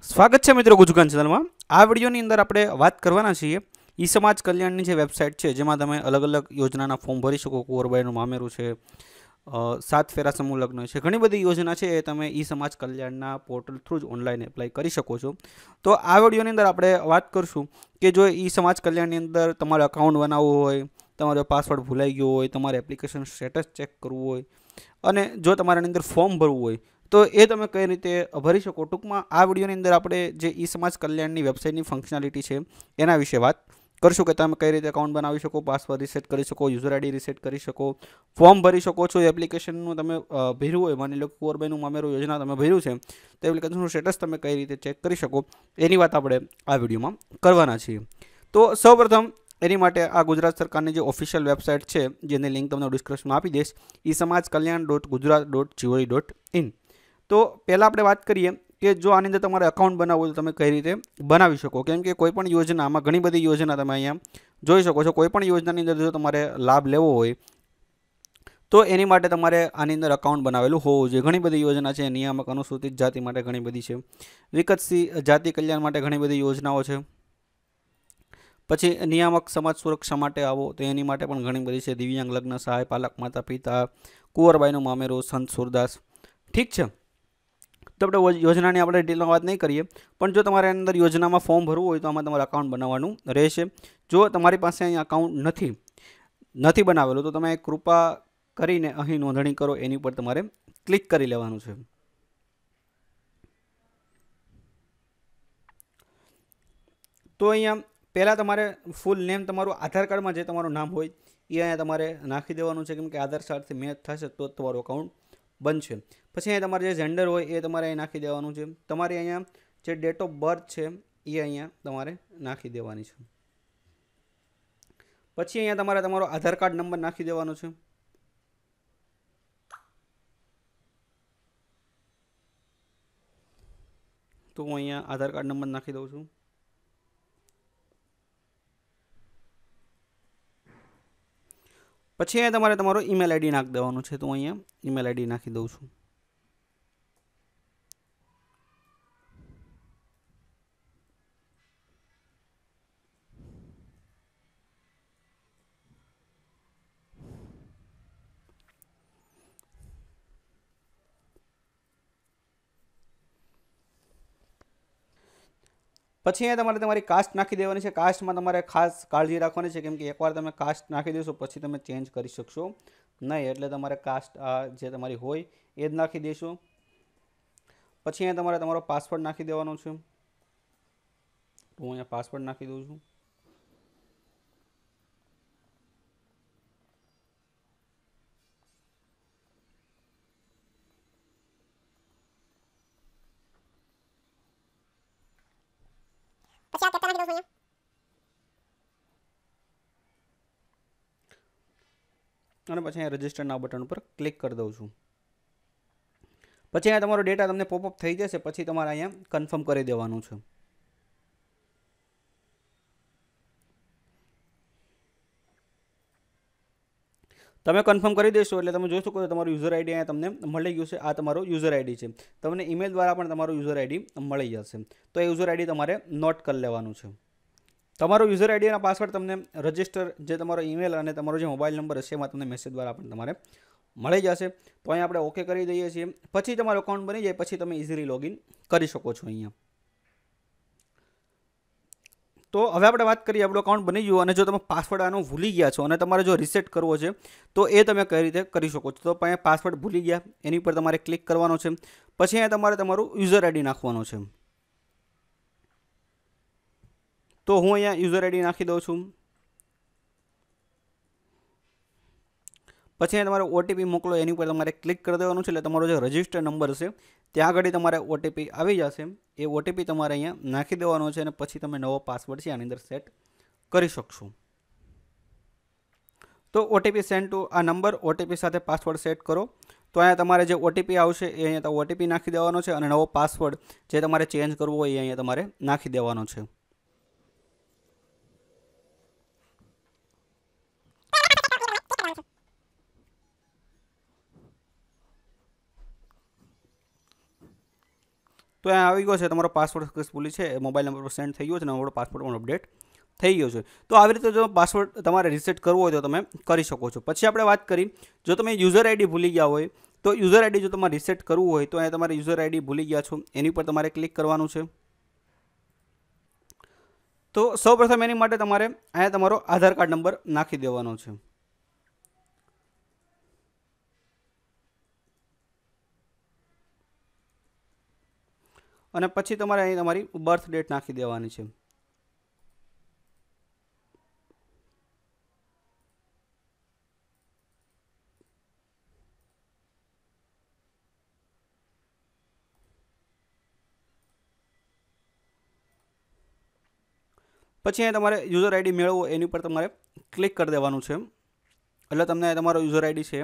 સ્વાગત છે મિત્રો ગુજગાન ચેનલમાં આ વિડીયોની અંદર આપણે વાત કરવાના છીએ ઈ સમાજ કલ્યાણની જે વેબસાઇટ છે જેમાં તમે અલગ અલગ યોજનાના ફોર્મ ભરી શકો કુંવરબાઈનું મામેરું છે સાત ફેરા સમૂહ લગ્ન છે ઘણી બધી યોજના છે એ તમે ઈ સમાજ કલ્યાણના પોર્ટલ થ્રુ જ ઓનલાઈન એપ્લાય કરી શકો છો તો આ વિડીયોની અંદર આપણે વાત કરીશું કે જો ઈ સમાજ કલ્યાણની અંદર તમારે અકાઉન્ટ બનાવવું હોય તમારો પાસવર્ડ ભૂલાઈ ગયો હોય તમારે એપ્લિકેશન સ્ટેટસ ચેક કરવું હોય અને જો તમારાની અંદર ફોર્મ ભરવું હોય તો એ તમે કઈ રીતે ભરી શકો ટૂંકમાં આ વિડીયોની અંદર આપણે જે ઈ સમાજ કલ્યાણની વેબસાઇટની ફંક્શનાલિટી છે એના વિશે વાત કરશું કે તમે કઈ રીતે એકાઉન્ટ બનાવી શકો પાસવર્ડ રિસેટ કરી શકો યુઝર આઈડી રીસેટ કરી શકો ફોર્મ ભરી શકો છો એપ્લિકેશનનું તમે ભર્યું હોય માની લો કોરબેનું મામેરું યોજના તમે ભર્યું છે તો એપ્લિકેશનનું સ્ટેટસ તમે કઈ રીતે ચેક કરી શકો એની વાત આપણે આ વિડીયોમાં કરવાના છીએ તો સૌપ્રથમ એની માટે આ ગુજરાત સરકારની જે ઓફિશિયલ વેબસાઇટ છે જેની લિંક તમને ડિસ્ક્રિપ્શનમાં આપી દઈશ e Samaj Kalyan dot Gujarat dot GOI dot in તો પહેલાં આપણે વાત કરીએ કે જો આની અંદર તમારે અકાઉન્ટ બનાવવું તો તમે કઈ રીતે બનાવી શકો કેમ કે કોઈપણ યોજના આમાં ઘણી બધી યોજના તમે અહીંયા જોઈ શકો છો કોઈપણ યોજનાની અંદર જો તમારે લાભ લેવો હોય તો એની માટે તમારે આની અંદર અકાઉન્ટ બનાવેલું હોવું જોઈએ ઘણી બધી યોજના છે નિયામક અનુસૂચિત જાતિ માટે ઘણી બધી છે વિકતસિંહ જાતિ કલ્યાણ માટે ઘણી બધી યોજનાઓ છે પછી નિયામક સમાજ સુરક્ષા માટે આવો તો એની માટે પણ ઘણી બધી છે દિવ્યાંગ લગ્ન સહાય પાલક માતા પિતા કુંવરબાઈનું મામેરો સંત સુરદાસ ઠીક છે તો આપણે યોજનાની આપણે ડિટેલમાં વાત નહીં કરીએ પણ જો તમારે અંદર યોજનામાં ફોર્મ ભરવું હોય તો આમાં તમારું અકાઉન્ટ બનાવવાનું રહેશે જો તમારી પાસે અહીં અકાઉન્ટ નથી નથી બનાવેલું તો તમે કૃપા કરીને અહીં નોંધણી કરો એની ઉપર તમારે ક્લિક કરી લેવાનું છે તો અહીંયા પહેલાં તમારે ફૂલ નેમ તમારું આધાર કાર્ડમાં જે તમારું નામ હોય એ અહીંયા તમારે નાખી દેવાનું છે કેમ કે આધાર કાર્ડથી મેચ થશે તો તમારું અકાઉન્ટ બનશે પછી અહીંયા તમારે જે જેન્ડર હોય એ તમારે અહીં નાખી દેવાનું છે તમારે અહીંયા જે ડેટ ઓફ બર્થ છે એ અહીંયા તમારે નાખી દેવાની છે પછી અહીંયા તમારે તમારો આધાર કાર્ડ નંબર નાખી દેવાનો છે તો હું અહીંયા આધાર કાર્ડ નંબર નાખી દઉં છું પછી અહીંયા તમારે તમારો ઈમેલ આઈડી નાખી દેવાનું છે તો અહીંયા ઈમેલ આઈડી નાખી દઉં છું પછી અહીંયા તમારે તમારી કાસ્ટ નાખી દેવાની છે કાસ્ટમાં તમારે ખાસ કાળજી રાખવાની છે કેમ કે એકવાર તમે કાસ્ટ નાખી દેશો પછી તમે ચેન્જ કરી શકશો નહીં એટલે તમારે કાસ્ટ આ જે તમારી હોય એ જ નાખી દેશો પછી અહીંયા તમારે તમારો પાસવર્ડ નાખી દેવાનો છે હું અહીંયા પાસવર્ડ નાખી દઉં છું અને પછી અહીંયા રજિસ્ટરના બટન ઉપર ક્લિક કરી દઉં છું પછી અહીંયા તમારો ડેટા તમને પોપઅપ થઈ જશે પછી તમારે અહીંયા કન્ફર્મ કરી દેવાનું છે તમે કન્ફર્મ કરી દેશો એટલે તમે જોઈ શકો છો તમારું યુઝર આઈડી અહીંયા તમને મળી ગયું છે આ તમારું યુઝર આઈડી છે તમને ઈમેલ દ્વારા પણ તમારું યુઝર આઈડી મળી જશે તો એ યુઝર આઈડી તમારે નોટ કરી લેવાનું છે તમારો યુઝર આઈડી અને પાસવર્ડ તમને રજિસ્ટર જે તમારો ઈમેલ અને તમારો જે મોબાઈલ નંબર હશે એમાં તમને મેસેજ દ્વારા પણ તમારે મળી જશે તો અહીં આપણે ઓકે કરી દઈએ છીએ પછી તમારું અકાઉન્ટ બની જાય પછી તમે ઇઝીલી લોગિન કરી શકો છો અહીંયા તો હવે આપણે વાત કરીએ આપણું અકાઉન્ટ બની ગયું અને જો તમે પાસવર્ડ આનો ભૂલી ગયા છો અને તમારે જો રિસેટ કરવો છે તો એ તમે કઈ રીતે કરી શકો છો તો પાસવર્ડ ભૂલી ગયા એની પર તમારે ક્લિક કરવાનો છે પછી અહીંયા તમારે તમારું યુઝર આઈડી નાખવાનો છે તો હું અહીંયા યુઝર આઈડી નાખી દેઉં છું પછી એ તમારે ઓટીપી મોકલો એની ઉપર તમારે ક્લિક કરી દેવાનો છે એટલે તમારો જે રજીસ્ટર નંબર હશે ત્યાં ગડી તમારે ઓટીપી આવી જશે એ ઓટીપી તમારે અહીંયા નાખી દેવાનો છે અને પછી તમે નવો પાસવર્ડ છે આની અંદર સેટ કરી શકશું તો OTP send to a number OTP સાથે પાસવર્ડ સેટ કરો તો અહીંયા તમારે જે ઓટીપી આવશે એ અહીંયા તો ઓટીપી નાખી દેવાનો છે અને નવો પાસવર્ડ જે તમારે ચેન્જ કરવો હોય એ અહીંયા તમારે નાખી દેવાનો છે તો અહીંયા આવી ગયો છે તમારો પાસવર્ડ સક્સેસફુલી છે મોબાઈલ નંબર પર સેન્ડ થઈ ગયો છે અને તમારો પાસવર્ડ પણ અપડેટ થઈ ગયો છે તો આવી રીતે જો પાસવર્ડ તમારે રિસેટ કરવો હોય તો તમે કરી શકો છો પછી આપણે વાત કરી જો તમે યુઝર આઈડી ભૂલી ગયા હોય તો યુઝર આઈડી જો તમારે રિસેટ કરવું હોય તો અહીંયા તમારે યુઝર આઈડી ભૂલી ગયા છો એની પર તમારે ક્લિક કરવાનું છે તો સૌપ્રથમ એની માટે તમારે અહીંયા તમારો આધાર કાર્ડ નંબર નાખી દેવાનો છે અને પછી તમારે અહીં તમારી બર્થ ડેટ નાખી દેવાની છે પછી અહીં તમારે યુઝર આઈડી મેળવવો એની પર તમારે ક્લિક કરી દેવાનું છે એટલે તમને તમારો યુઝર આઈડી છે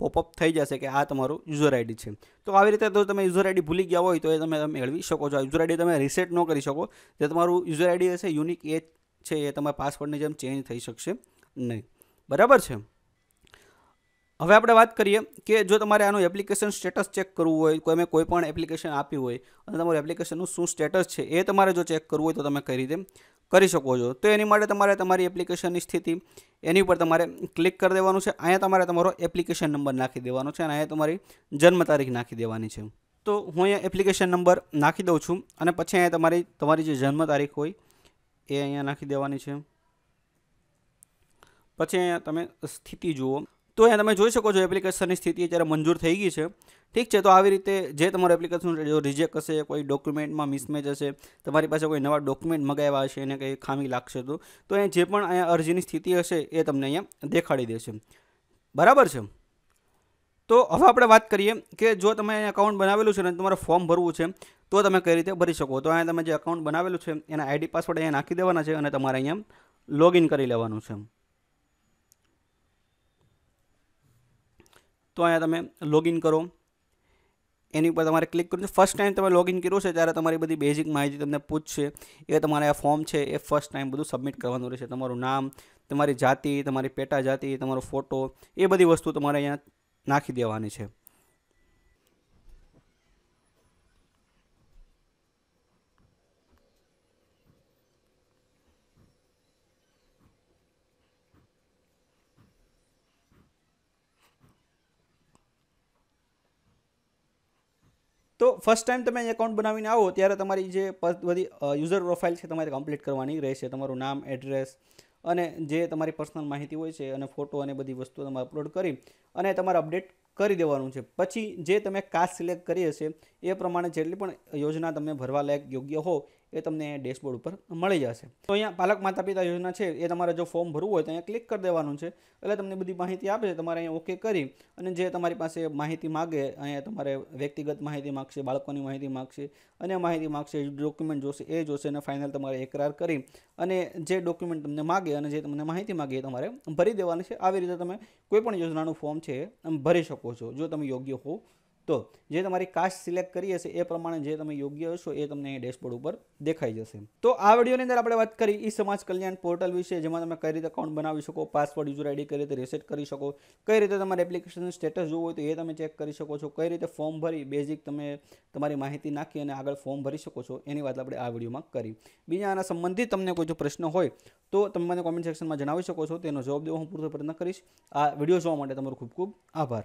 પોપઅપ થઈ જશે કે આ તમારું યુઝર આઈડી છે તો આવી રીતે જો તમે યુઝર આઈડી ભૂલી ગયા હોય તો એ તમે મેળવી શકો છો યુઝર આઈડી તમે રિસેટ ન કરી શકો જે તમારું યુઝર આઈડી હશે યુનિક એ છે એ તમારા પાસવર્ડની જેમ ચેન્જ થઈ શકશે નહીં બરાબર છે હવે આપણે વાત કરીએ કે જો તમારે આનું એપ્લિકેશન સ્ટેટસ ચેક કરવું હોય કોઈ મેં કોઈ પણ એપ્લિકેશન આપી હોય અને તમારું એપ્લિકેશનનું શું સ્ટેટસ છે એ તમારે જો ચેક કરવું હોય તો તમે કઈ રીતે કરી શકો છો તો એની માટે તમારે તમારી એપ્લિકેશનની સ્થિતિ એની ઉપર તમારે ક્લિક કરી દેવાનું છે અહીંયા તમારે તમારો એપ્લિકેશન નંબર નાખી દેવાનો છે અને અહીંયા તમારી જન્મ તારીખ નાખી દેવાની છે તો હું અહીંયા એપ્લિકેશન નંબર નાખી દઉં છું અને પછી અહીંયા તમારી તમારી જે જન્મ તારીખ હોય એ અહીંયા નાખી દેવાની છે પછી અહીંયા તમે સ્થિતિ જુઓ તો અહીંયા તમે જોઈ શકો છો એપ્લિકેશનની સ્થિતિ અત્યારે મંજૂર થઈ ગઈ છે ઠીક છે તો આવી રીતે જે તમારો એપ્લિકેશન જો રિજેક્ટ હશે કોઈ ડોક્યુમેન્ટમાં મિસમેચ હશે તમારી પાસે કોઈ નવા ડોક્યુમેન્ટ મગાવ્યા હશે એને કંઈ ખામી લાગશે તો તો એ જે પણ અહીંયા અરજીની સ્થિતિ હશે એ તમને અહીંયા દેખાડી દેશે બરાબર છે તો હવે આપણે વાત કરીએ કે જો તમે એકાઉન્ટ બનાવેલું છે ને તમારે ફોર્મ ભરવું છે તો તમે કઈ રીતે ભરી શકો તો અહીંયા તમે જે એકાઉન્ટ બનાવેલું છે એના આઈડી પાસવર્ડ અહીંયા નાખી દેવાના છે અને તમારે અહીંયા લોગિન કરી લેવાનું છે તો અહીંયા તમે લોગિન કરો એની ઉપર તમારે ક્લિક કરવું છે ફર્સ્ટ ટાઈમ તમે લોગિન કર્યું છે ત્યારે તમારી બધી બેઝિક માહિતી તમને પૂછશે એ તમારે આ ફોર્મ છે એ ફર્સ્ટ ટાઈમ બધું સબમિટ કરવાનું રહેશે તમારું નામ તમારી જાતિ તમારી પેટા જાતિ તમારો ફોટો એ બધી વસ્તુ તમારે અહીંયા નાખી દેવાની છે તો ફર્સ્ટ ટાઈમ તમે એકાઉન્ટ બનાવીને આવો ત્યારે તમારી જે બધી યુઝર પ્રોફાઇલ છે તમારે કમ્પ્લીટ કરવાની રહેશે તમારું નામ એડ્રેસ અને જે તમારી પર્સનલ માહિતી હોય છે અને ફોટો અને બધી વસ્તુ તમારે અપલોડ કરી અને તમારે અપડેટ કરી દેવાનું છે પછી જે તમે કાસ્ટ સિલેક્ટ કરી હશે એ પ્રમાણે જેટલી પણ યોજના તમે ભરવા લાયક યોગ્ય હો એ તમને ડેશબોર્ડ ઉપર મળી જશે તો અહીંયા પાલક માતા પિતા યોજના છે એ તમારે જો ફોર્મ ભરવું હોય તો અહીંયા ક્લિક કરી દેવાનું છે એટલે તમને બધી માહિતી આપે છે તમારે અહીંયા ઓકે કરી અને જે તમારી પાસે માહિતી માગે અહીંયા તમારે વ્યક્તિગત માહિતી માગશે બાળકોની માહિતી માગશે અને માહિતી માગશે ડોક્યુમેન્ટ જોશે એ જોશે અને ફાઇનલ તમારે એકરાર કરી અને જે ડોક્યુમેન્ટ તમને માગે અને જે તમને માહિતી માગે એ તમારે ભરી દેવાની છે આવી રીતે તમે કોઈ પણ યોજનાનું ફોર્મ છે ભરી શકો છો જો તમે યોગ્ય હો તો જે તમારી કાસ્ટ સિલેક્ટ કરી હશે એ પ્રમાણે જે તમે યોગ્ય હશો એ તમને ડેશબોર્ડ ઉપર દેખાઈ જશે તો આ વિડીયોની અંદર આપણે વાત કરી ઈ સમાજ કલ્યાણ પોર્ટલ વિશે જેમાં તમે કઈ રીતે અકાઉન્ટ બનાવી શકો પાસવર્ડ યુઝર આઈડી કઈ રીતે રીસેટ કરી શકો કઈ રીતે તમારે એપ્લિકેશન સ્ટેટસ જોવું હોય તો એ તમે ચેક કરી શકો છો કઈ રીતે ફોર્મ ભરી બેઝિક તમે તમારી માહિતી નાખી અને આગળ ફોર્મ ભરી શકો છો એની વાત આપણે આ વિડીયોમાં કરી બીજા આના સંબંધિત તમને કોઈ જો પ્રશ્ન હોય તો તમે મને કોમેન્ટ સેક્શનમાં જણાવી શકો છો તેનો જવાબ દેવા હું પૂરતો પ્રયત્ન કરીશ આ વિડીયો જોવા માટે તમારો ખૂબ ખૂબ આભાર